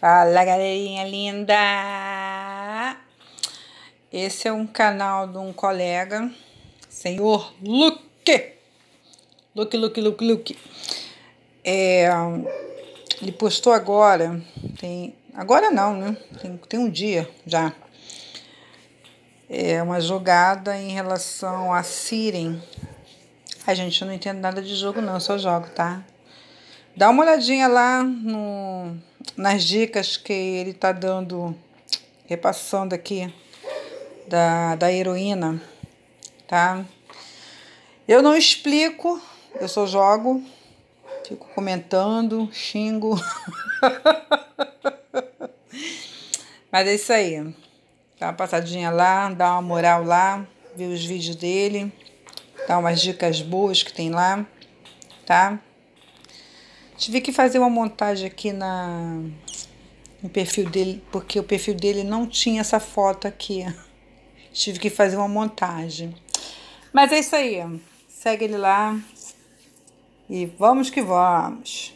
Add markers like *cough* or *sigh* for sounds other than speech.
Fala galerinha linda! Esse é um canal de um colega, senhor Luke. Luke, Luke, Luke, Luke. É, ele postou agora, tem. Agora não, né? Tem, tem um dia já. É uma jogada em relação a Siren. A gente eu não entendo nada de jogo, não, eu só jogo, tá? Dá uma olhadinha lá no nas dicas que ele está dando, repassando aqui, da, da heroína, tá? Eu não explico, eu só jogo, fico comentando, xingo. *laughs* Mas é isso aí. Dá uma passadinha lá, dá uma moral lá, vê os vídeos dele, dá umas dicas boas que tem lá, tá? Tive que fazer uma montagem aqui na no perfil dele, porque o perfil dele não tinha essa foto aqui. *laughs* Tive que fazer uma montagem. Mas é isso aí. Segue ele lá. E vamos que vamos.